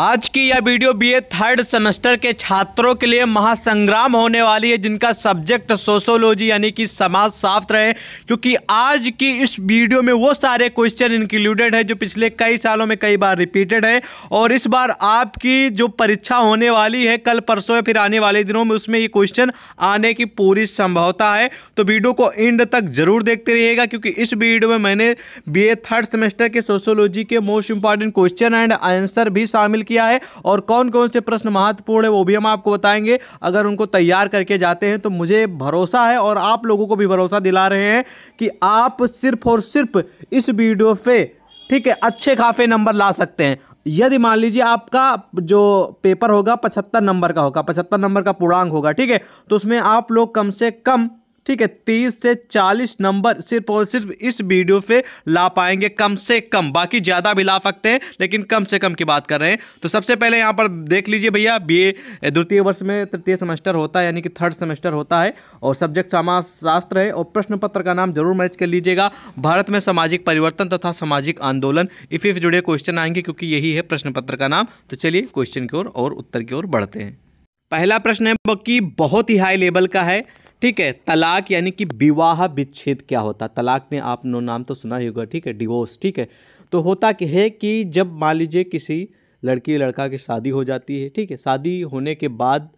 आज की यह वीडियो बीए थर्ड सेमेस्टर के छात्रों के लिए महासंग्राम होने वाली है जिनका सब्जेक्ट सोशोलॉजी यानी कि समाज शास्त्र रहे क्योंकि आज की इस वीडियो में वो सारे क्वेश्चन इंक्लूडेड है जो पिछले कई सालों में कई बार रिपीटेड है और इस बार आपकी जो परीक्षा होने वाली है कल परसों या फिर आने वाले दिनों में उसमें ये क्वेश्चन आने की पूरी संभवता है तो वीडियो को एंड तक जरूर देखते रहिएगा क्योंकि इस वीडियो में मैंने बी थर्ड सेमेस्टर के सोशोलॉजी के most important question and answer भी शामिल किया है और कौन कौन से प्रश्न महत्वपूर्ण है वो भी हम आपको बताएंगे अगर उनको तैयार करके जाते हैं तो मुझे भरोसा है और आप लोगों को भी भरोसा दिला रहे हैं कि आप सिर्फ और सिर्फ इस वीडियो पे ठीक है अच्छे खाफे नंबर ला सकते हैं यदि मान लीजिए आपका जो पेपर होगा पचहत्तर नंबर का होगा पचहत्तर नंबर का पूर्णांक होगा ठीक है तो उसमें आप लोग कम से कम ठीक है तीस से चालीस नंबर सिर्फ और सिर्फ इस वीडियो पे ला पाएंगे कम से कम बाकी ज़्यादा भी ला सकते हैं लेकिन कम से कम की बात कर रहे हैं तो सबसे पहले यहाँ पर देख लीजिए भैया बीए द्वितीय वर्ष में तृतीय सेमेस्टर होता है यानी कि थर्ड सेमेस्टर होता है और सब्जेक्ट समाजशास्त्र है और प्रश्न पत्र का नाम जरूर मैच कर लीजिएगा भारत में सामाजिक परिवर्तन तथा सामाजिक आंदोलन इसी से जुड़े क्वेश्चन आएंगे क्योंकि यही है प्रश्न पत्र का नाम तो चलिए क्वेश्चन की ओर और उत्तर की ओर बढ़ते हैं पहला प्रश्न है कि बहुत ही हाई लेवल का है ठीक है तलाक यानी कि विवाह विच्छेद क्या होता तलाक ने आप नाम तो सुना ही होगा ठीक है डिवोर्स ठीक है तो होता कि है कि जब मान लीजिए किसी लड़की लड़का की शादी हो जाती है ठीक है शादी होने के बाद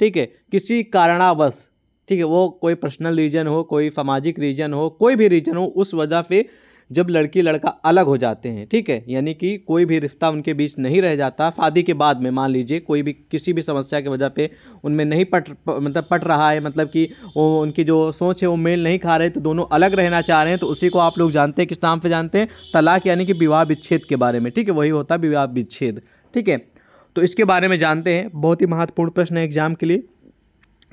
ठीक है किसी कारणावश ठीक है वो कोई पर्सनल रीजन हो कोई सामाजिक रीजन हो कोई भी रीजन हो उस वजह से जब लड़की लड़का अलग हो जाते हैं ठीक है यानी कि कोई भी रिश्ता उनके बीच नहीं रह जाता शादी के बाद में मान लीजिए कोई भी किसी भी समस्या की वजह पे उनमें नहीं पट मतलब पट रहा है मतलब कि वो उनकी जो सोच है वो मेल नहीं खा रहे तो दोनों अलग रहना चाह रहे हैं तो उसी को आप लोग जानते हैं किस नाम पर जानते हैं तलाक यानी कि विवाह विच्छेद के बारे में ठीक है वही होता है विवाह विच्छेद ठीक है तो इसके बारे में जानते हैं बहुत ही महत्वपूर्ण प्रश्न है एग्जाम के लिए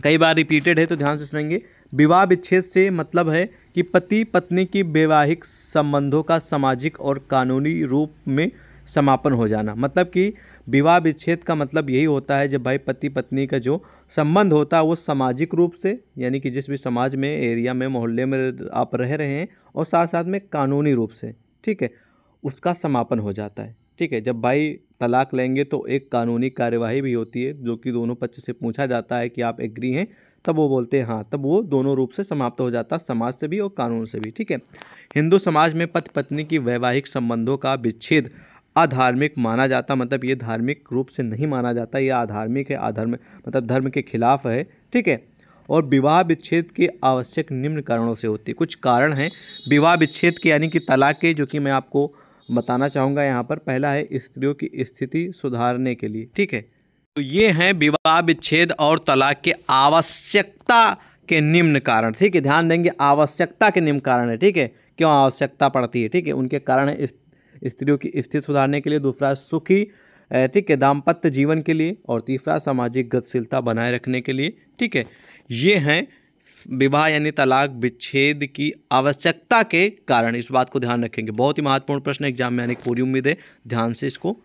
कई बार रिपीटेड है तो ध्यान से सुनेंगे विवाह विच्छेद से मतलब है कि पति पत्नी की वैवाहिक संबंधों का सामाजिक और कानूनी रूप में समापन हो जाना मतलब कि विवाह विच्छेद का मतलब यही होता है जब भाई पति पत्नी का जो संबंध होता है वो सामाजिक रूप से यानी कि जिस भी समाज में एरिया में मोहल्ले में आप रह रहे हैं और साथ साथ में कानूनी रूप से ठीक है उसका समापन हो जाता है ठीक है जब भाई तलाक लेंगे तो एक कानूनी कार्यवाही भी होती है जो कि दोनों पक्ष से पूछा जाता है कि आप एग्री हैं तब वो बोलते हैं हाँ तब वो दोनों रूप से समाप्त हो जाता समाज से भी और कानून से भी ठीक है हिंदू समाज में पति पत्नी की वैवाहिक संबंधों का विच्छेद अधार्मिक माना जाता मतलब ये धार्मिक रूप से नहीं माना जाता ये आधार्मिक है आधर्म मतलब धर्म के खिलाफ है ठीक है और विवाह विच्छेद के आवश्यक निम्न कारणों से होती कुछ कारण हैं विवाह विच्छेद के यानी कि तलाक के जो कि मैं आपको बताना चाहूँगा यहाँ पर पहला है स्त्रियों की स्थिति सुधारने के लिए ठीक है तो ये हैं विवाह विच्छेद और तलाक के आवश्यकता के निम्न कारण ठीक है ध्यान देंगे आवश्यकता के निम्न कारण है ठीक है क्यों आवश्यकता पड़ती है ठीक है उनके कारण स्त्रियों की स्थिति सुधारने के लिए दूसरा सुखी ठीक है दाम्पत्य जीवन के लिए और तीसरा सामाजिक गतिशीलता बनाए रखने के लिए ठीक है ये हैं विवाह यानी तलाक विच्छेद की आवश्यकता के कारण इस बात को ध्यान रखेंगे बहुत ही महत्वपूर्ण प्रश्न एग्जाम में आने की पूरी उम्मीद है ध्यान से इसको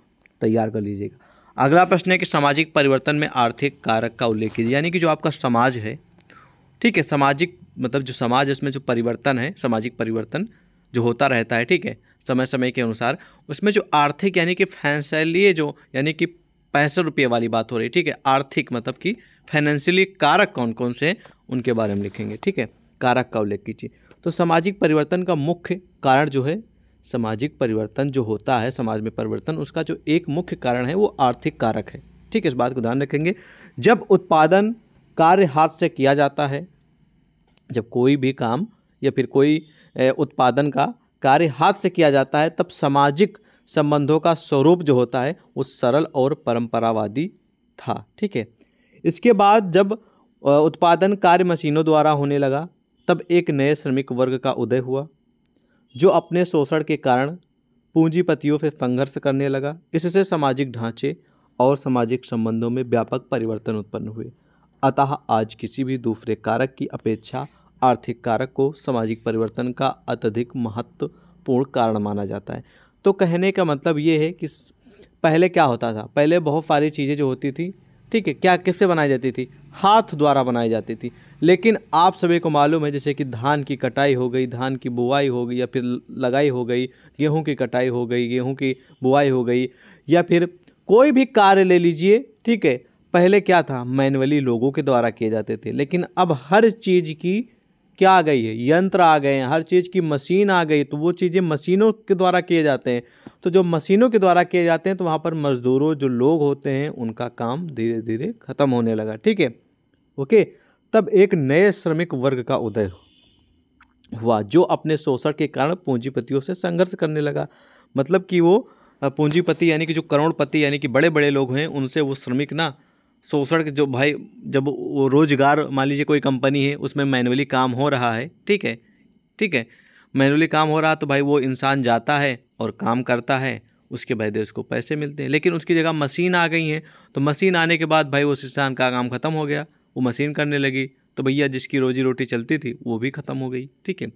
तैयार कर लीजिएगा अगला प्रश्न है कि सामाजिक परिवर्तन में आर्थिक कारक का उल्लेख कीजिए यानी कि जो आपका समाज है ठीक है सामाजिक मतलब जो समाज है उसमें जो परिवर्तन है सामाजिक परिवर्तन जो होता रहता है ठीक है समय समय के अनुसार उसमें जो आर्थिक यानी कि फैसलिए जो यानी कि पैंसठ रुपये वाली बात हो रही है ठीक है आर्थिक मतलब कि फाइनेंशियली कारक कौन कौन से हैं उनके बारे में लिखेंगे ठीक है कारक का उल्लेख कीजिए तो सामाजिक परिवर्तन का मुख्य कारण जो है सामाजिक परिवर्तन जो होता है समाज में परिवर्तन उसका जो एक मुख्य कारण है वो आर्थिक कारक है ठीक है इस बात को ध्यान रखेंगे जब उत्पादन कार्य हाथ से किया जाता है जब कोई भी काम या फिर कोई उत्पादन का कार्य हाथ से किया जाता है तब सामाजिक संबंधों का स्वरूप जो होता है वो सरल और परंपरावादी था ठीक है इसके बाद जब उत्पादन कार्य मशीनों द्वारा होने लगा तब एक नए श्रमिक वर्ग का उदय हुआ जो अपने शोषण के कारण पूंजीपतियों से संघर्ष करने लगा इससे सामाजिक ढांचे और सामाजिक संबंधों में व्यापक परिवर्तन उत्पन्न हुए अतः आज किसी भी दूसरे कारक की अपेक्षा आर्थिक कारक को सामाजिक परिवर्तन का अत्यधिक महत्वपूर्ण कारण माना जाता है तो कहने का मतलब ये है कि पहले क्या होता था पहले बहुत सारी चीज़ें जो होती थी ठीक है क्या किससे बनाई जाती थी हाथ द्वारा बनाई जाती थी लेकिन आप सभी को मालूम है जैसे कि धान की कटाई हो गई धान की बुआई हो गई या फिर लगाई हो गई गेहूं की कटाई हो गई गेहूं की बुआई हो गई या फिर कोई भी कार्य ले लीजिए ठीक है पहले क्या था मैनुअली लोगों के द्वारा किए जाते थे लेकिन अब हर चीज़ की क्या आ गई है यंत्र आ गए हैं हर चीज़ की मशीन आ गई तो वो चीज़ें मशीनों के द्वारा किए जाते हैं तो जो मशीनों के द्वारा किए जाते हैं तो वहाँ पर मज़दूरों जो लोग होते हैं उनका काम धीरे धीरे ख़त्म होने लगा ठीक है ओके तब एक नए श्रमिक वर्ग का उदय हुआ जो अपने शोषण के कारण पूंजीपतियों से संघर्ष करने लगा मतलब कि वो पूंजीपति यानी कि जो करोड़पति यानी कि बड़े बड़े लोग हैं उनसे वो श्रमिक ना शोषण जो भाई जब वो रोज़गार मान लीजिए कोई कंपनी है उसमें मैनुअली काम हो रहा है ठीक है ठीक है मैनुअली काम हो रहा तो भाई वो इंसान जाता है और काम करता है उसके बाद उसको पैसे मिलते हैं लेकिन उसकी जगह मशीन आ गई हैं तो मशीन आने के बाद भाई उस इंसान का काम ख़त्म हो गया वो मशीन करने लगी तो भैया जिसकी रोजी रोटी चलती थी वो भी ख़त्म हो गई ठीक है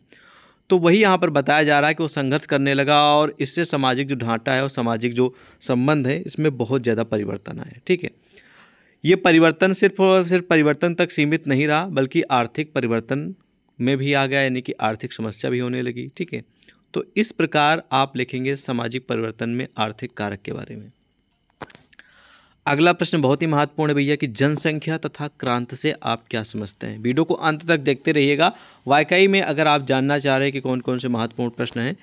तो वही यहाँ पर बताया जा रहा है कि वो संघर्ष करने लगा और इससे सामाजिक जो ढांटा है और सामाजिक जो संबंध है इसमें बहुत ज़्यादा परिवर्तन आया ठीक है ये परिवर्तन सिर्फ और सिर्फ परिवर्तन तक सीमित नहीं रहा बल्कि आर्थिक परिवर्तन में भी आ गया यानी कि आर्थिक समस्या भी होने लगी ठीक है तो इस प्रकार आप लिखेंगे सामाजिक परिवर्तन में आर्थिक कारक के बारे में अगला प्रश्न बहुत ही महत्वपूर्ण है भैया कि जनसंख्या तथा क्रांति से आप क्या समझते हैं वीडियो को अंत तक देखते रहिएगा वाकई में अगर आप जानना चाह रहे हैं कि कौन कौन से महत्वपूर्ण प्रश्न हैं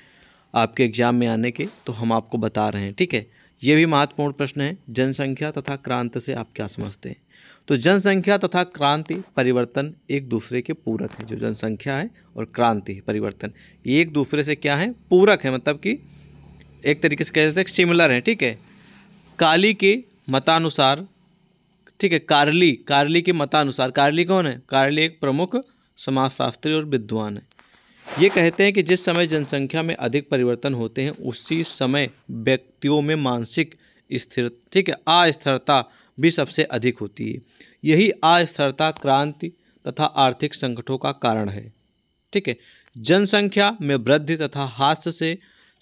आपके एग्जाम में आने के तो हम आपको बता रहे हैं ठीक है ये भी महत्वपूर्ण प्रश्न है जनसंख्या तथा क्रांति से आप क्या समझते हैं तो जनसंख्या तथा क्रांति परिवर्तन एक दूसरे के पूरक है जो जनसंख्या है और क्रांति परिवर्तन ये एक दूसरे से क्या है पूरक है मतलब कि एक तरीके से कह सकते हैं सिमिलर है ठीक है काली के मतानुसार ठीक है कार्ली कार्ली के मतानुसार कार्ली कौन है कार्ली एक प्रमुख समाजशास्त्री और विद्वान है ये कहते हैं कि जिस समय जनसंख्या में अधिक परिवर्तन होते हैं उसी समय व्यक्तियों में मानसिक स्थिर ठीक है अस्थिरता भी सबसे अधिक होती है यही अस्थिरता क्रांति तथा आर्थिक संकटों का कारण है ठीक है जनसंख्या में वृद्धि तथा हास्य से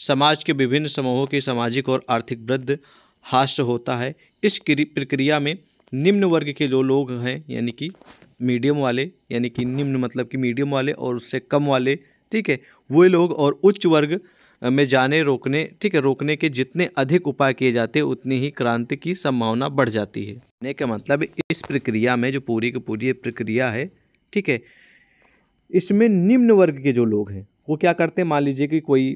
समाज के विभिन्न समूहों की सामाजिक और आर्थिक वृद्ध हास्य होता है इस प्रक्रिया में निम्न वर्ग के जो लोग हैं यानी कि मीडियम वाले यानी कि निम्न मतलब कि मीडियम वाले और उससे कम वाले ठीक है वे लोग और उच्च वर्ग में जाने रोकने ठीक है रोकने के जितने अधिक उपाय किए जाते हैं उतनी ही क्रांति की संभावना बढ़ जाती है कहने का मतलब इस प्रक्रिया में जो पूरी की पूरी प्रक्रिया है ठीक है इसमें निम्न वर्ग के जो लोग हैं वो क्या करते हैं मान लीजिए कि कोई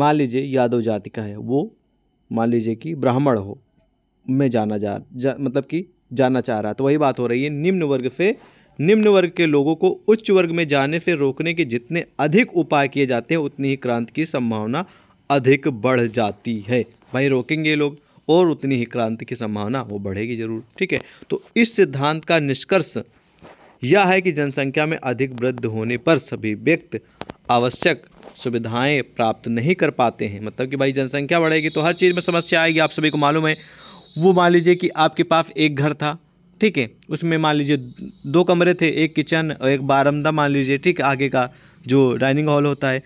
मान लीजिए यादव जाति का है वो मान लीजिए कि ब्राह्मण हो में जाना जा, जा मतलब कि जाना चाह रहा है तो वही बात हो रही है निम्न वर्ग से निम्न वर्ग के लोगों को उच्च वर्ग में जाने से रोकने के जितने अधिक उपाय किए जाते हैं उतनी ही क्रांति की संभावना अधिक बढ़ जाती है भाई रोकेंगे लोग और उतनी ही क्रांति की संभावना वो बढ़ेगी जरूर ठीक है तो इस सिद्धांत का निष्कर्ष यह है कि जनसंख्या में अधिक वृद्ध होने पर सभी व्यक्ति आवश्यक सुविधाएं प्राप्त नहीं कर पाते हैं मतलब कि भाई जनसंख्या बढ़ेगी तो हर चीज़ में समस्या आएगी आप सभी को मालूम है वो मान लीजिए कि आपके पास एक घर था ठीक है उसमें मान लीजिए दो कमरे थे एक किचन और एक बारमदा मान लीजिए ठीक आगे का जो डाइनिंग हॉल होता है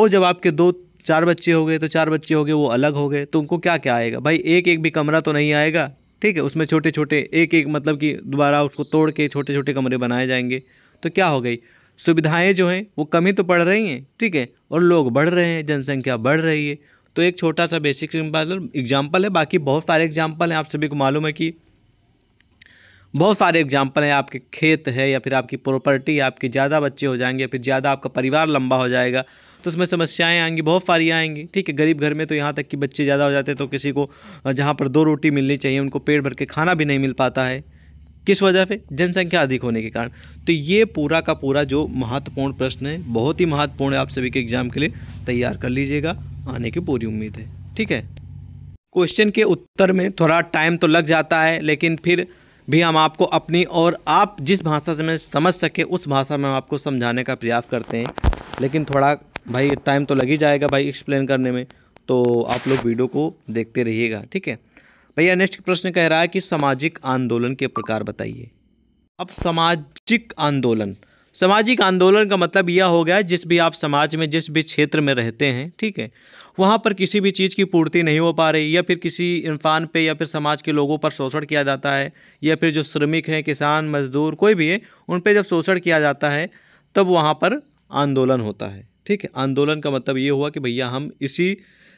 और जब आपके दो चार बच्चे हो गए तो चार बच्चे हो गए वो अलग हो गए तो उनको क्या क्या आएगा भाई एक एक भी कमरा तो नहीं आएगा ठीक है उसमें छोटे छोटे एक एक मतलब कि दोबारा उसको तोड़ के छोटे छोटे कमरे बनाए जाएंगे तो क्या हो गई सुविधाएं जो हैं वो कमी तो पड़ रही हैं ठीक है और लोग बढ़ रहे हैं जनसंख्या बढ़ रही है तो एक छोटा सा बेसिक एग्जाम्पल है बाकी बहुत सारे एग्जाम्पल हैं आप सभी को मालूम है कि बहुत सारे एग्जाम्पल हैं आपके खेत है या फिर आपकी प्रॉपर्टी आपके ज़्यादा बच्चे हो जाएंगे या फिर ज़्यादा आपका परिवार लंबा हो जाएगा तो उसमें समस्याएं आएंगी बहुत सारी आएंगी ठीक है गरीब घर में तो यहाँ तक कि बच्चे ज़्यादा हो जाते हैं तो किसी को जहाँ पर दो रोटी मिलनी चाहिए उनको पेट भर के खाना भी नहीं मिल पाता है किस वजह से जनसंख्या अधिक होने के कारण तो ये पूरा का पूरा जो महत्वपूर्ण प्रश्न है बहुत ही महत्वपूर्ण है आप सभी के एग्ज़ाम के लिए तैयार कर लीजिएगा आने की पूरी उम्मीद है ठीक है क्वेश्चन के उत्तर में थोड़ा टाइम तो लग जाता है लेकिन फिर भी हम आपको अपनी और आप जिस भाषा से मैं समझ सके उस भाषा में हम आपको समझाने का प्रयास करते हैं लेकिन थोड़ा भाई टाइम तो लग ही जाएगा भाई एक्सप्लेन करने में तो आप लोग वीडियो को देखते रहिएगा ठीक है भैया नेक्स्ट प्रश्न कह रहा है कि सामाजिक आंदोलन के प्रकार बताइए अब सामाजिक आंदोलन सामाजिक आंदोलन का मतलब यह हो गया जिस भी आप समाज में जिस भी क्षेत्र में रहते हैं ठीक है वहाँ पर किसी भी चीज़ की पूर्ति नहीं हो पा रही या फिर किसी इंसान पे या फिर समाज के लोगों पर शोषण किया जाता है या फिर जो श्रमिक हैं किसान मजदूर कोई भी है उन पर जब शोषण किया जाता है तब वहाँ पर आंदोलन होता है ठीक है आंदोलन का मतलब ये हुआ कि भैया हम इसी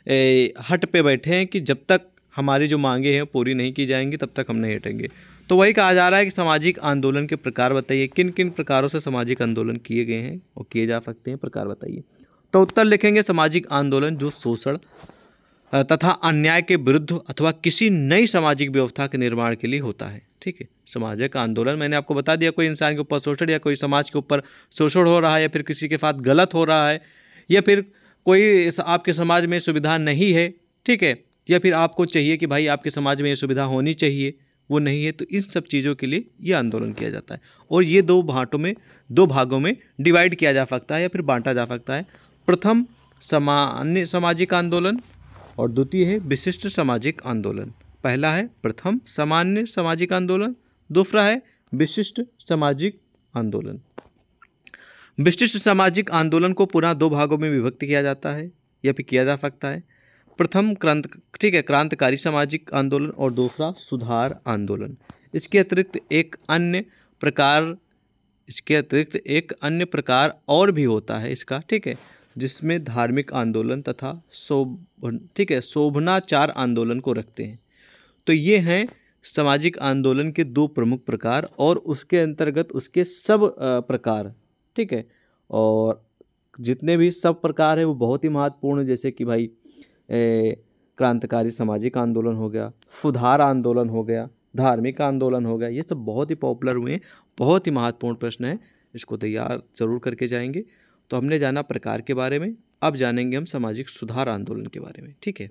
ए, हट पे बैठे हैं कि जब तक हमारी जो मांगे हैं पूरी नहीं की जाएंगी तब तक हम नहीं हटेंगे तो वही कहा जा रहा है कि सामाजिक आंदोलन के प्रकार बताइए किन किन प्रकारों से सामाजिक आंदोलन किए गए हैं और किए जा सकते हैं प्रकार बताइए तो उत्तर लिखेंगे सामाजिक आंदोलन जो शोषण तथा अन्याय के विरुद्ध अथवा किसी नई सामाजिक व्यवस्था के निर्माण के लिए होता है ठीक है सामाजिक आंदोलन मैंने आपको बता दिया कोई इंसान के ऊपर शोषण या कोई समाज के ऊपर शोषण हो रहा है या फिर किसी के साथ गलत हो रहा है या फिर कोई आपके समाज में सुविधा नहीं है ठीक है या फिर आपको चाहिए कि भाई आपके समाज में ये सुविधा होनी चाहिए वो नहीं है तो इन सब चीज़ों के लिए ये आंदोलन किया जाता है और ये दो भाटों में दो भागों में डिवाइड किया जा सकता है या फिर बांटा जा सकता है प्रथम सामान्य सामाजिक आंदोलन और द्वितीय है विशिष्ट सामाजिक आंदोलन पहला है प्रथम सामान्य सामाजिक आंदोलन दूसरा है विशिष्ट सामाजिक आंदोलन विशिष्ट सामाजिक आंदोलन को पुनः दो भागों में विभक्त किया जाता है या फिर किया जा सकता है प्रथम क्रांत ठीक है क्रांतिकारी सामाजिक आंदोलन और दूसरा सुधार आंदोलन इसके अतिरिक्त एक अन्य प्रकार इसके अतिरिक्त एक अन्य प्रकार और भी होता है इसका ठीक है जिसमें धार्मिक आंदोलन तथा शोभ ठीक है शोभनाचार आंदोलन को रखते हैं तो ये हैं सामाजिक आंदोलन के दो प्रमुख प्रकार और उसके अंतर्गत उसके सब प्रकार ठीक है और जितने भी सब प्रकार हैं वो बहुत ही महत्वपूर्ण जैसे कि भाई ए, क्रांतिकारी सामाजिक आंदोलन हो गया सुधार आंदोलन हो गया धार्मिक आंदोलन हो गया ये सब बहुत ही पॉपुलर हुए हैं बहुत ही महत्वपूर्ण प्रश्न है इसको तैयार ज़रूर करके जाएंगे तो हमने जाना प्रकार के बारे में अब जानेंगे हम सामाजिक सुधार आंदोलन के बारे में ठीक है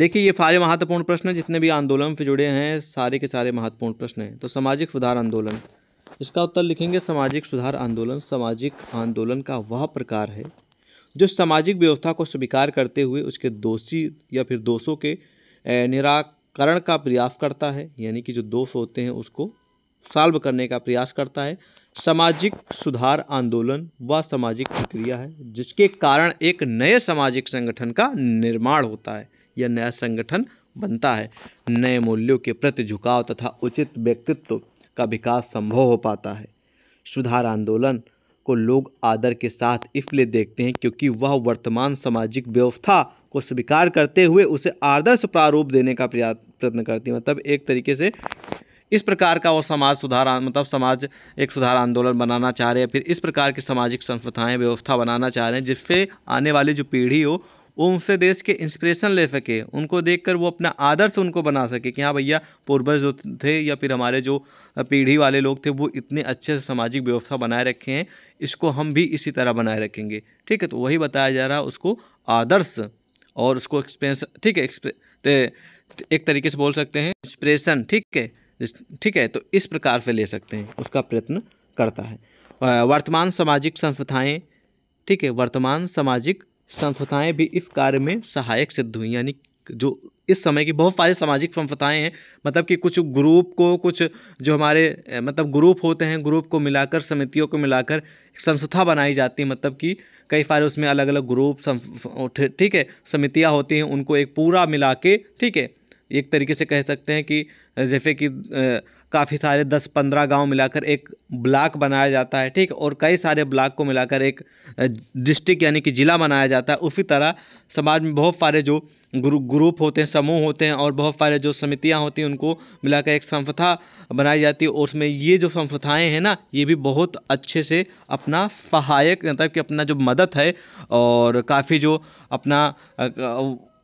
देखिए ये सारे महत्वपूर्ण प्रश्न हैं जितने भी आंदोलन से जुड़े हैं सारे के सारे महत्वपूर्ण प्रश्न हैं तो सामाजिक सुधार आंदोलन इसका उत्तर लिखेंगे सामाजिक सुधार आंदोलन सामाजिक आंदोलन का वह प्रकार है जो सामाजिक व्यवस्था को स्वीकार करते हुए उसके दोषी या फिर दोषों के निराकरण का प्रयास करता है यानी कि जो दोष होते हैं उसको सॉल्व करने का प्रयास करता है सामाजिक सुधार आंदोलन व सामाजिक प्रक्रिया है जिसके कारण एक नए सामाजिक संगठन का निर्माण होता है यह नया संगठन बनता है नए मूल्यों के प्रति झुकाव तथा उचित व्यक्तित्व का विकास संभव हो पाता है सुधार आंदोलन को लोग आदर के साथ इसलिए देखते हैं क्योंकि वह वर्तमान सामाजिक व्यवस्था को स्वीकार करते हुए उसे आदर्श प्रारूप देने का प्रयत्न करती है मतलब एक तरीके से इस प्रकार का वो समाज सुधार मतलब समाज एक सुधार आंदोलन बनाना चाह रहे हैं फिर इस प्रकार की सामाजिक संस्थाएँ व्यवस्था बनाना चाह रहे हैं जिससे आने वाली जो पीढ़ी हो वो उनसे देश के इंस्पिरेशन ले सके उनको देखकर वो अपना आदर्श उनको बना सके कि हाँ भैया पूर्वज जो थे या फिर हमारे जो पीढ़ी वाले लोग थे वो इतने अच्छे से सामाजिक व्यवस्था बनाए रखे हैं इसको हम भी इसी तरह बनाए रखेंगे ठीक है तो वही बताया जा रहा है उसको आदर्श और उसको एक्सप्रेस ठीक है एक तरीके से बोल सकते हैं इंस्परेशन ठीक है ठीक है तो इस प्रकार से ले सकते हैं उसका प्रयत्न करता है वर्तमान सामाजिक संस्थाएँ ठीक है वर्तमान सामाजिक संस्थाएँ भी इस कार्य में सहायक सिद्ध हुई यानी जो इस समय की बहुत सारी सामाजिक संस्थाएँ हैं मतलब कि कुछ ग्रुप को कुछ जो हमारे मतलब ग्रुप होते हैं ग्रुप को मिलाकर समितियों को मिलाकर संस्था बनाई जाती है मतलब कि कई सारे उसमें अलग अलग ग्रुप ठीक है समितियाँ होती हैं उनको एक पूरा मिला के ठीक है एक तरीके से कह सकते हैं कि जैसे कि काफ़ी सारे दस पंद्रह गांव मिलाकर एक ब्लाक बनाया जाता है ठीक और कई सारे ब्लाक को मिलाकर एक डिस्ट्रिक्ट यानी कि ज़िला बनाया जाता है उसी तरह समाज में बहुत सारे जो ग्रु, ग्रुप होते हैं समूह होते हैं और बहुत सारे जो समितियां होती हैं उनको मिलाकर एक संस्था बनाई जाती है और उसमें ये जो संस्थाएँ हैं ना ये भी बहुत अच्छे से अपना सहायक मतलब कि अपना जो मदद है और काफ़ी जो अपना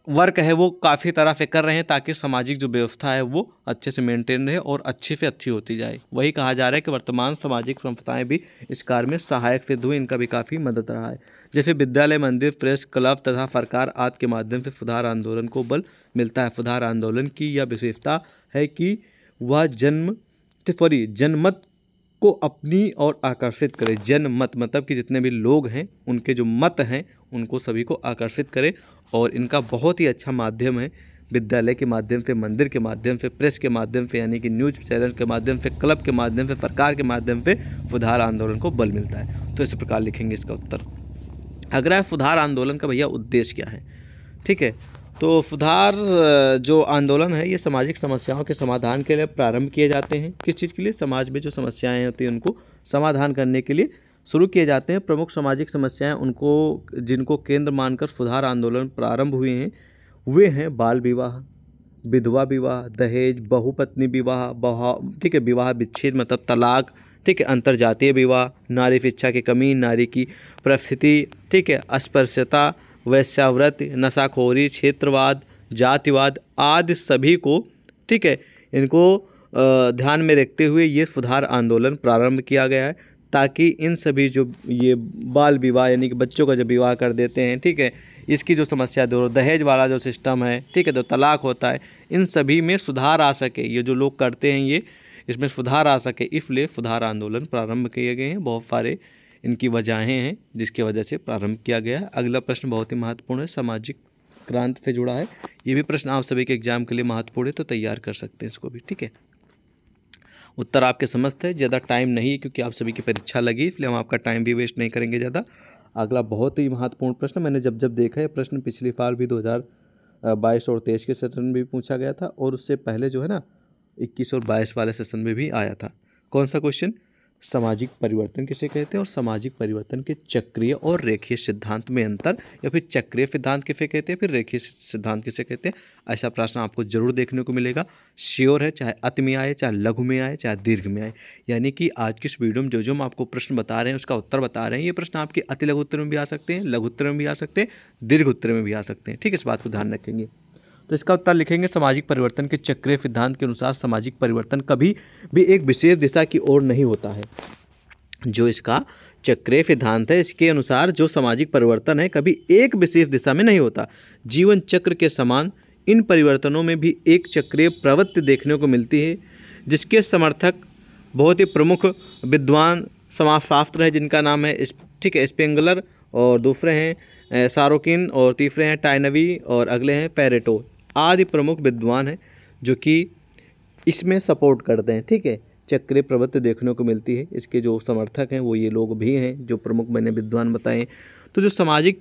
वर्क है वो काफ़ी तरह से कर रहे हैं ताकि सामाजिक जो व्यवस्था है वो अच्छे से मेंटेन रहे और अच्छे से अच्छी होती जाए वही कहा जा रहा है कि वर्तमान सामाजिक संस्थाएं भी इस कार्य में सहायक सिद्ध हुई इनका भी काफ़ी मदद रहा है जैसे विद्यालय मंदिर प्रेस क्लब तथा सरकार आदि के माध्यम से सुधार आंदोलन को बल मिलता है सुधार आंदोलन की यह विशेषता है कि वह जन्म सॉरी जनमत को अपनी ओर आकर्षित करें जन मत मतलब कि जितने भी लोग हैं उनके जो मत हैं उनको सभी को आकर्षित करें और इनका बहुत ही अच्छा माध्यम है विद्यालय के माध्यम से मंदिर के माध्यम से प्रेस के माध्यम से यानी कि न्यूज चैनल के माध्यम से क्लब के माध्यम से सरकार के माध्यम से सुधार आंदोलन को बल मिलता है तो इस प्रकार लिखेंगे इसका उत्तर अगर सुधार आंदोलन का भैया उद्देश्य क्या है ठीक है तो सुधार जो आंदोलन है ये सामाजिक समस्याओं के समाधान के लिए प्रारंभ किए जाते हैं किस चीज़ के लिए समाज में जो समस्याएं होती हैं उनको समाधान करने के लिए शुरू किए जाते हैं प्रमुख सामाजिक समस्याएं उनको जिनको केंद्र मानकर सुधार आंदोलन प्रारंभ हुए हैं वे हैं बाल विवाह विधवा विवाह दहेज बहुपत्नी विवाह बहा ठीक है विवाह विच्छेद मतलब तलाक ठीक है अंतर जातीय विवाह नारी शिक्षा की कमी नारी की परिस्थिति ठीक है अस्पृश्यता वैश्याव्रत नशाखोरी क्षेत्रवाद जातिवाद आदि सभी को ठीक है इनको ध्यान में रखते हुए ये सुधार आंदोलन प्रारंभ किया गया है ताकि इन सभी जो ये बाल विवाह यानी कि बच्चों का जो विवाह कर देते हैं ठीक है इसकी जो समस्या दो दहेज वाला जो सिस्टम है ठीक है जो तलाक होता है इन सभी में सुधार आ सके ये जो लोग करते हैं ये इसमें सुधार आ सके इसलिए सुधार आंदोलन प्रारंभ किए गए हैं बहुत सारे इनकी वजहें हैं जिसकी वजह से प्रारंभ किया गया अगला प्रश्न बहुत ही महत्वपूर्ण है सामाजिक क्रांति से जुड़ा है ये भी प्रश्न आप सभी के एग्जाम के लिए महत्वपूर्ण है तो तैयार कर सकते हैं इसको भी ठीक है उत्तर आपके समस्त है ज़्यादा टाइम नहीं है क्योंकि आप सभी की परीक्षा लगी इसलिए हम आपका टाइम भी वेस्ट नहीं करेंगे ज़्यादा अगला बहुत ही महत्वपूर्ण प्रश्न मैंने जब जब देखा है प्रश्न पिछली बार भी 2022 और तेईस के सेशन में भी पूछा गया था और उससे पहले जो है ना इक्कीस और बाईस वाले सेशन में भी आया था कौन सा क्वेश्चन सामाजिक परिवर्तन किसे कहते हैं और सामाजिक परिवर्तन के चक्रीय और रेखीय सिद्धांत में अंतर या फिर चक्रीय सिद्धांत किसे कहते हैं फिर रेखीय सिद्धांत किसे कहते हैं ऐसा प्रश्न आपको जरूर देखने को मिलेगा श्योर है चाहे अति में आए चाहे लघु में आए चाहे दीर्घ में आए यानी कि आज की इस वीडियो में जो जो हम आपको प्रश्न बता रहे हैं उसका उत्तर बता रहे हैं ये प्रश्न आपके अति लघु उत्तर में भी आ सकते हैं लघु उत्तर में भी आ सकते हैं दीर्घ उत्तर में भी आ सकते हैं ठीक है इस बात को ध्यान रखेंगे तो इसका उत्तर लिखेंगे सामाजिक परिवर्तन के चक्रीय सिद्धांत के अनुसार सामाजिक परिवर्तन कभी भी एक विशेष दिशा की ओर नहीं होता है जो इसका चक्रीय सिद्धांत है इसके अनुसार जो सामाजिक परिवर्तन है कभी एक विशेष दिशा में नहीं होता जीवन चक्र के समान इन परिवर्तनों में भी एक चक्रीय प्रवृत्ति देखने को मिलती है जिसके समर्थक बहुत ही प्रमुख विद्वान समाजशास्त्र है जिनका नाम है ठीक है स्पेंगलर और दूसरे हैं सारोकिन और तीसरे हैं टाइनवी और अगले हैं पैरेटो आदि प्रमुख विद्वान हैं जो कि इसमें सपोर्ट करते हैं ठीक है चक्रीय प्रवृत्ति देखने को मिलती है इसके जो समर्थक हैं वो ये लोग भी हैं जो प्रमुख मैंने विद्वान बताए तो जो सामाजिक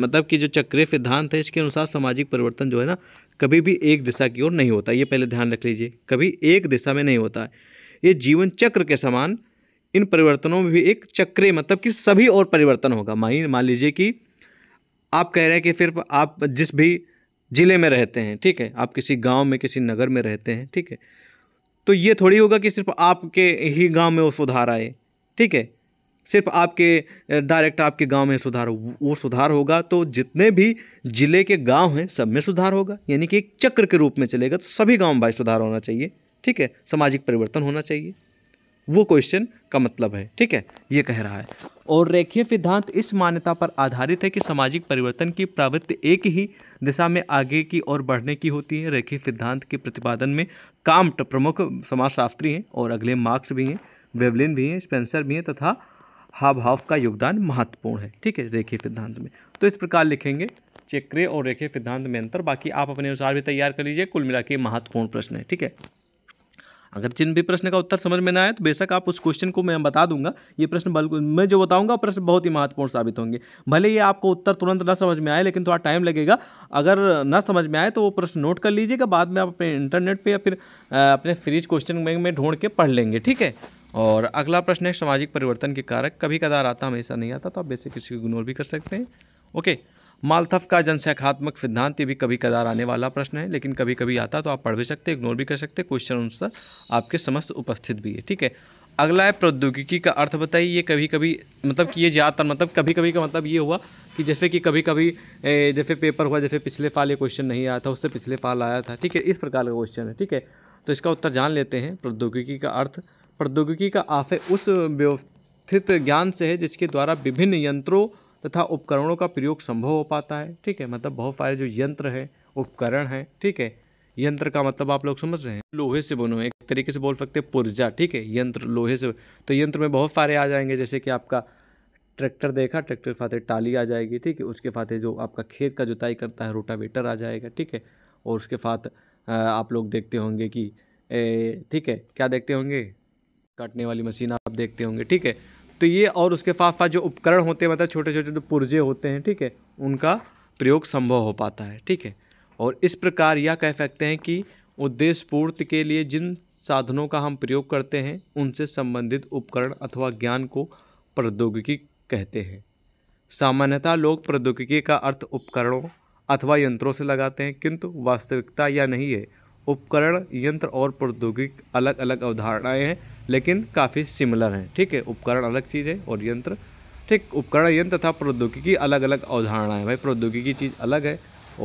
मतलब कि जो चक्रीय सिद्धांत है इसके अनुसार सामाजिक परिवर्तन जो है ना कभी भी एक दिशा की ओर नहीं होता ये पहले ध्यान रख लीजिए कभी एक दिशा में नहीं होता है ये जीवन चक्र के समान इन परिवर्तनों में भी एक चक्र मतलब कि सभी और परिवर्तन होगा मान लीजिए कि आप कह रहे हैं कि फिर आप जिस भी ज़िले में रहते हैं ठीक है आप किसी गांव में किसी नगर में रहते हैं ठीक है तो ये थोड़ी होगा कि सिर्फ आपके ही गांव में वो सुधार आए ठीक है सिर्फ आपके डायरेक्ट आपके गांव में सुधार वो सुधार होगा तो जितने भी ज़िले के गांव हैं सब में सुधार होगा यानी कि एक चक्र के रूप में चलेगा तो सभी गाँव में भाई सुधार होना चाहिए ठीक है सामाजिक परिवर्तन होना चाहिए वो क्वेश्चन का मतलब है ठीक है ये कह रहा है और रेखीय सिद्धांत इस मान्यता पर आधारित है कि सामाजिक परिवर्तन की प्रवृत्ति एक ही दिशा में आगे की ओर बढ़ने की होती है रेखीय सिद्धांत के प्रतिपादन में काम्ट प्रमुख समाजशास्त्री हैं और अगले मार्क्स भी हैं वेवलिन भी हैं स्पेंसर भी हैं तथा हाव भाव का योगदान महत्वपूर्ण है ठीक है रेखीय सिद्धांत में तो इस प्रकार लिखेंगे चक्रे और रेखीय सिद्धांत में अंतर बाकी आप अपने अनुसार भी तैयार कर लीजिए कुल मिला के महत्वपूर्ण प्रश्न है ठीक है अगर जिन भी प्रश्न का उत्तर समझ में ना आए तो बेशक आप उस क्वेश्चन को मैं बता दूंगा ये प्रश्न बल्कि मैं जो बताऊंगा प्रश्न बहुत ही महत्वपूर्ण साबित होंगे भले ये आपको उत्तर तुरंत ना समझ में आए लेकिन थोड़ा टाइम लगेगा अगर ना समझ में आए तो वो प्रश्न नोट कर लीजिएगा बाद में आप अपने इंटरनेट पर या फिर अपने फ्रीज क्वेश्चन बैंक में ढूंढ के पढ़ लेंगे ठीक है और अगला प्रश्न है सामाजिक परिवर्तन के कारक कभी कदार आता हमेशा नहीं आता तो आप बेसिक किसी को इग्नोर भी कर सकते हैं ओके मालथफ का जनसंख्यात्मक सिद्धांत भी कभी कदार आने वाला प्रश्न है लेकिन कभी कभी आता तो आप पढ़ भी सकते इग्नोर भी कर सकते क्वेश्चन आंसर आपके समस्त उपस्थित भी है ठीक है अगला है प्रौद्योगिकी का अर्थ बताइए ये कभी कभी मतलब कि ये ज़्यादातर मतलब कभी कभी का मतलब ये हुआ कि जैसे कि कभी कभी जैसे पेपर हुआ जैसे पिछले फाल ये क्वेश्चन नहीं आया था उससे पिछले फाल आया था ठीक है इस प्रकार का क्वेश्चन है ठीक है तो इसका उत्तर जान लेते हैं प्रौद्योगिकी का अर्थ प्रौद्योगिकी का आशय उस व्यवस्थित ज्ञान से है जिसके द्वारा विभिन्न यंत्रों तथा उपकरणों का प्रयोग संभव हो पाता है ठीक है मतलब बहुत सारे जो यंत्र हैं उपकरण हैं ठीक है यंत्र का मतलब आप लोग समझ रहे हैं लोहे से बनो एक तरीके से बोल सकते हैं पुर्जा ठीक है यंत्र लोहे से तो यंत्र में बहुत सारे आ जाएंगे जैसे कि आपका ट्रैक्टर देखा ट्रैक्टर के फाते टाली आ जाएगी ठीक है उसके फाते जो आपका खेत का जुताई करता है रोटावेटर आ जाएगा ठीक है और उसके साथ आप लोग देखते होंगे कि ठीक है क्या देखते होंगे काटने वाली मशीन आप देखते होंगे ठीक है तो ये और उसके फाफा जो उपकरण होते हैं मतलब छोटे छोटे जो पुर्जे होते हैं ठीक है उनका प्रयोग संभव हो पाता है ठीक है और इस प्रकार यह कह सकते हैं कि उद्देश्य पूर्ति के लिए जिन साधनों का हम प्रयोग करते हैं उनसे संबंधित उपकरण अथवा ज्ञान को प्रौद्योगिकी कहते हैं सामान्यतः लोग प्रौद्योगिकी का अर्थ उपकरणों अथवा यंत्रों से लगाते हैं किंतु वास्तविकता यह नहीं है उपकरण यंत्र और प्रौद्योगिक अलग अलग अवधारणाएं हैं लेकिन काफ़ी सिमिलर हैं ठीक है उपकरण अलग चीज़ है और यंत्र ठीक उपकरण यंत्र तथा प्रौद्योगिकी अलग अलग है भाई प्रौद्योगिकी चीज़ अलग है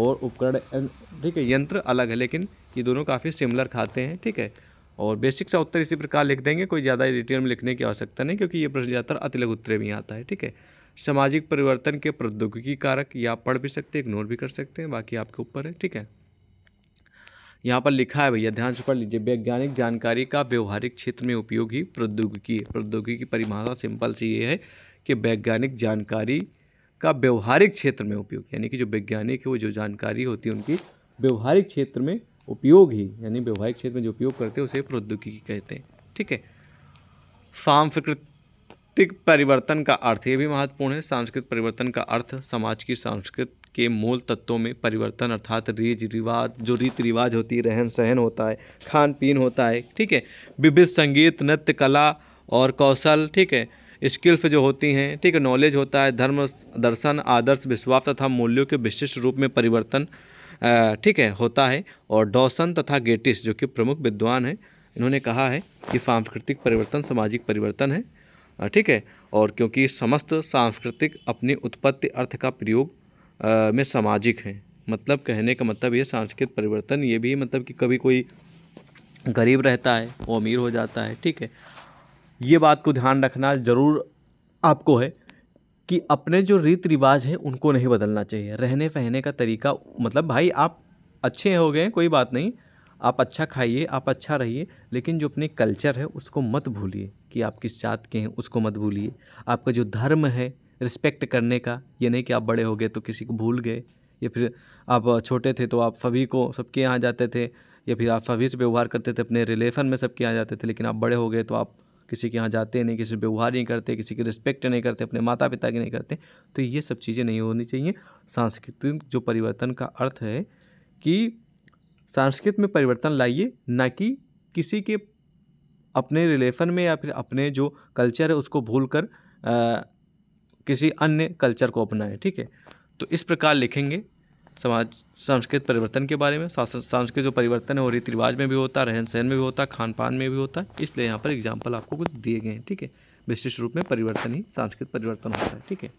और उपकरण ठीक है यंत्र अलग है लेकिन ये दोनों काफ़ी सिमिलर खाते हैं ठीक है और बेसिक सा उत्तर इसी प्रकार लिख देंगे कोई ज़्यादा डिटेल में लिखने की आवश्यकता नहीं क्योंकि ये प्रश्न ज़्यादातर लघु उत्तर भी आता है ठीक है सामाजिक परिवर्तन के प्रौद्योगिकी कारक ये आप पढ़ भी सकते हैं इग्नोर भी कर सकते हैं बाकी आपके ऊपर है ठीक है यहाँ पर लिखा है भैया ध्यान से पढ़ लीजिए वैज्ञानिक जानकारी का व्यवहारिक क्षेत्र में उपयोगी प्रौद्योगिकी प्रौद्योगिकी की परिभाषा सिंपल सी ये है कि वैज्ञानिक जानकारी का व्यवहारिक क्षेत्र में उपयोग यानी कि जो वैज्ञानिक है वो जो जानकारी होती है उनकी व्यवहारिक क्षेत्र में उपयोग ही यानी व्यवहारिक क्षेत्र में जो उपयोग करते हैं उसे प्रौद्योगिकी कहते हैं ठीक है सांस्कृतिक परिवर्तन का अर्थ ये भी महत्वपूर्ण है सांस्कृतिक परिवर्तन का अर्थ समाज की सांस्कृतिक के मूल तत्वों में परिवर्तन अर्थात रीज रिवाज जो रीति रिवाज होती है रहन सहन होता है खान पीन होता है ठीक है विविध संगीत नृत्य कला और कौशल ठीक है स्किल्स जो होती हैं ठीक है नॉलेज होता है धर्म दर्शन आदर्श विश्वास तथा मूल्यों के विशिष्ट रूप में परिवर्तन ठीक है होता है और डॉसन तथा गेटिस जो कि प्रमुख विद्वान हैं इन्होंने कहा है कि सांस्कृतिक परिवर्तन सामाजिक परिवर्तन है ठीक है और क्योंकि समस्त सांस्कृतिक अपनी उत्पत्ति अर्थ का प्रयोग में सामाजिक हैं मतलब कहने का मतलब ये सांस्कृतिक परिवर्तन ये भी मतलब कि कभी कोई गरीब रहता है वो अमीर हो जाता है ठीक है ये बात को ध्यान रखना ज़रूर आपको है कि अपने जो रीति रिवाज हैं उनको नहीं बदलना चाहिए रहने पहने का तरीका मतलब भाई आप अच्छे हो गए कोई बात नहीं आप अच्छा खाइए आप अच्छा रहिए लेकिन जो अपने कल्चर है उसको मत भूलिए कि आप किस जात के हैं उसको मत भूलिए आपका जो धर्म है रिस्पेक्ट करने का ये नहीं कि आप बड़े हो गए तो किसी को भूल गए या फिर आप छोटे थे तो आप सभी को सबके यहाँ जाते थे या फिर आप सभी से व्यवहार करते थे अपने रिलेशन में सबके यहाँ जाते थे लेकिन आप बड़े हो गए तो आप किसी के यहाँ जाते नहीं किसी व्यवहार नहीं करते किसी की रिस्पेक्ट नहीं करते अपने माता पिता की नहीं करते तो ये सब चीज़ें नहीं होनी चाहिए सांस्कृतिक जो परिवर्तन का अर्थ है कि संस्कृत में परिवर्तन लाइए ना कि किसी के अपने रिलेशन में या फिर अपने जो कल्चर है उसको भूल कर किसी अन्य कल्चर को अपनाएं ठीक है तो इस प्रकार लिखेंगे समाज सांस्कृतिक परिवर्तन के बारे में सांस्कृतिक जो परिवर्तन है वो रीति रिवाज में भी होता है रहन सहन में भी होता है खान पान में भी होता है इसलिए यहाँ पर एग्जाम्पल आपको कुछ दिए गए हैं ठीक है विशिष्ट रूप में परिवर्तन ही सांस्कृतिक परिवर्तन होता है ठीक है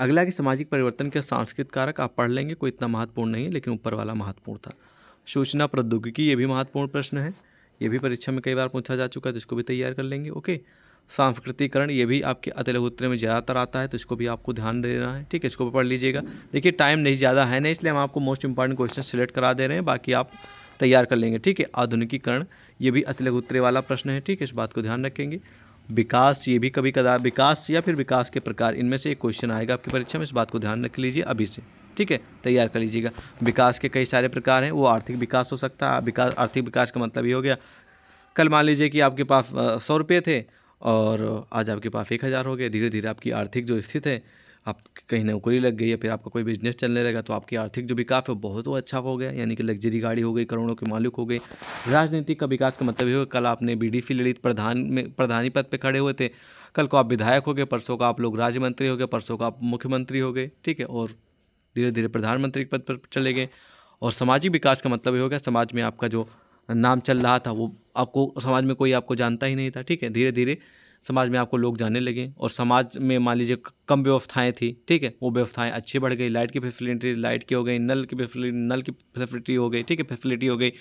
अगला कि सामाजिक परिवर्तन के सांस्कृतिक कारक आप पढ़ लेंगे कोई इतना महत्वपूर्ण नहीं है लेकिन ऊपर वाला महत्वपूर्ण था सूचना प्रौद्योगिकी ये भी महत्वपूर्ण प्रश्न है ये भी परीक्षा में कई बार पूछा जा चुका है तो इसको भी तैयार कर लेंगे ओके सांस्कृतिकरण ये भी आपके अतिलहोत्र में ज़्यादातर आता है तो इसको भी आपको ध्यान देना है ठीक है इसको पढ़ लीजिएगा देखिए टाइम नहीं ज़्यादा है ना इसलिए हम आपको मोस्ट इंपॉर्टेंट क्वेश्चन सिलेक्ट करा दे रहे हैं बाकी आप तैयार कर लेंगे ठीक है आधुनिकीकरण ये भी अतिलहोत्रे वाला प्रश्न है ठीक है इस बात को ध्यान रखेंगे विकास ये भी कभी कदा विकास या फिर विकास के प्रकार इनमें से एक क्वेश्चन आएगा आपकी परीक्षा में इस बात को ध्यान रख लीजिए अभी से ठीक है तैयार कर लीजिएगा विकास के कई सारे प्रकार हैं वो आर्थिक विकास हो सकता है विकास आर्थिक विकास का मतलब ये हो गया कल मान लीजिए कि आपके पास सौ रुपये थे और आज आपके पास एक हज़ार हो गए धीरे धीरे आपकी आर्थिक जो स्थिति है आप कहीं नौकरी लग गई या फिर आपका कोई बिजनेस चलने लगा तो आपकी आर्थिक जो विकास है बहुत वो अच्छा हो गया यानी कि लग्जरी गाड़ी हो गई करोड़ों के मालिक हो गए राजनीति का विकास का मतलब ये हो कल आपने बीडीसी ललित प्रधान में प्रधानी पद पर खड़े हुए थे कल को आप विधायक हो गए परसों का आप लोग राज्य मंत्री हो गए परसों का आप मुख्यमंत्री हो गए ठीक है और धीरे धीरे प्रधानमंत्री के पद पर चले गए और सामाजिक विकास का मतलब ये हो गया समाज में आपका जो नाम चल रहा था वो आपको समाज में कोई आपको जानता ही नहीं था ठीक है धीरे धीरे समाज में आपको लोग जाने लगे और समाज में मान लीजिए कम व्यवस्थाएँ थी ठीक है वो व्यवस्थाएँ अच्छी बढ़ गई लाइट की फैसिलिटी लाइट की हो गई नल की फैसिलिटी नल की फैसिलिटी हो गई ठीक है फैसिलिटी हो गई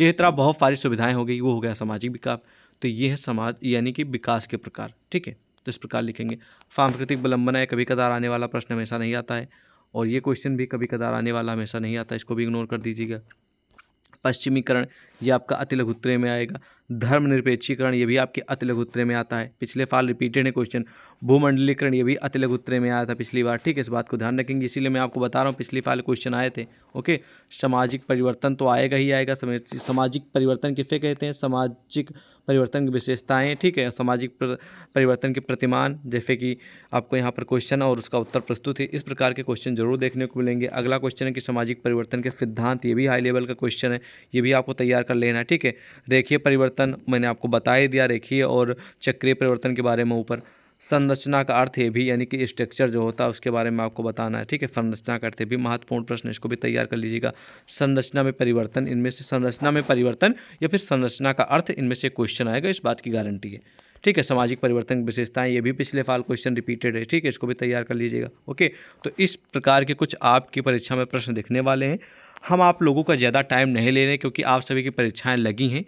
ये तरह बहुत सारी सुविधाएँ हो गई वो हो गया सामाजिक विकास तो ये है समाज यानी कि विकास के प्रकार ठीक है तो इस प्रकार लिखेंगे सांस्कृतिक विलंबना है कभी कदार आने वाला प्रश्न हमेशा नहीं आता है और ये क्वेश्चन भी कभी कदार आने वाला हमेशा नहीं आता इसको भी इग्नोर कर दीजिएगा पश्चिमीकरण ये आपका अति लघुत्तरीय में आएगा धर्मनिरपेक्षीकरण ये भी आपके अति उत्तरे में आता है पिछले फाल रिपीटेड है क्वेश्चन भूमंडलीकरण ये भी अति उत्तरे में आया था पिछली बार ठीक है इस बात को ध्यान रखेंगे इसीलिए मैं आपको बता रहा हूँ पिछली फाल क्वेश्चन आए थे ओके सामाजिक परिवर्तन तो आएगा ही आएगा सामाजिक परिवर्तन किसे कहते हैं सामाजिक परिवर्तन की विशेषताएँ ठीक है सामाजिक परिवर्तन के प्रतिमान जैसे कि आपको यहाँ पर क्वेश्चन और उसका उत्तर प्रस्तुत है इस प्रकार के क्वेश्चन जरूर देखने को मिलेंगे अगला क्वेश्चन है कि सामाजिक परिवर्तन के सिद्धांत ये भी हाई लेवल का क्वेश्चन है ये भी आपको तैयार कर लेना है ठीक है रेखीय परिवर्तन परिवर्तन मैंने आपको बता ही दिया रेखीय और चक्रीय परिवर्तन के बारे में ऊपर संरचना का अर्थ ये भी यानी कि स्ट्रक्चर जो होता है उसके बारे में आपको बताना है ठीक है संरचना का अर्थ भी महत्वपूर्ण प्रश्न इसको भी तैयार कर लीजिएगा संरचना में परिवर्तन इनमें से संरचना में परिवर्तन या फिर संरचना का अर्थ इनमें से क्वेश्चन आएगा इस बात की गारंटी है ठीक है सामाजिक परिवर्तन की विशेषताएं ये भी पिछले फाल क्वेश्चन रिपीटेड है ठीक है इसको भी तैयार कर लीजिएगा ओके तो इस प्रकार के कुछ आपकी परीक्षा में प्रश्न दिखने वाले हैं हम आप लोगों का ज़्यादा टाइम नहीं ले रहे क्योंकि आप सभी की परीक्षाएँ लगी हैं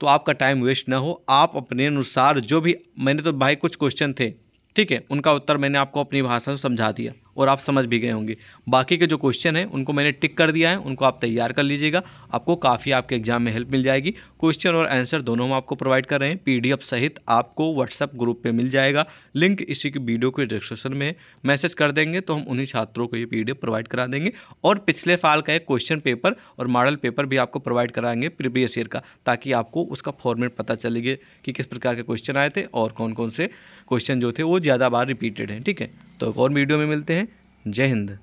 तो आपका टाइम वेस्ट ना हो आप अपने अनुसार जो भी मैंने तो भाई कुछ क्वेश्चन थे ठीक है उनका उत्तर मैंने आपको अपनी भाषा में समझा दिया और आप समझ भी गए होंगे बाकी के जो क्वेश्चन हैं उनको मैंने टिक कर दिया है उनको आप तैयार कर लीजिएगा आपको काफ़ी आपके एग्जाम में हेल्प मिल जाएगी क्वेश्चन और आंसर दोनों हम आपको प्रोवाइड कर रहे हैं पी सहित आपको व्हाट्सअप ग्रुप पर मिल जाएगा लिंक इसी की वीडियो के डिस्क्रिप्शन में मैसेज कर देंगे तो हम उन्हीं छात्रों को ये पी प्रोवाइड करा देंगे और पिछले साल का एक क्वेश्चन पेपर और मॉडल पेपर भी आपको प्रोवाइड कराएंगे प्रीवियस ईयर का ताकि आपको उसका फॉर्मेट पता चलेगा कि किस प्रकार के क्वेश्चन आए थे और कौन कौन से क्वेश्चन जो थे वो ज़्यादा बार रिपीटेड हैं ठीक है तो एक और वीडियो में मिलते हैं जय हिंद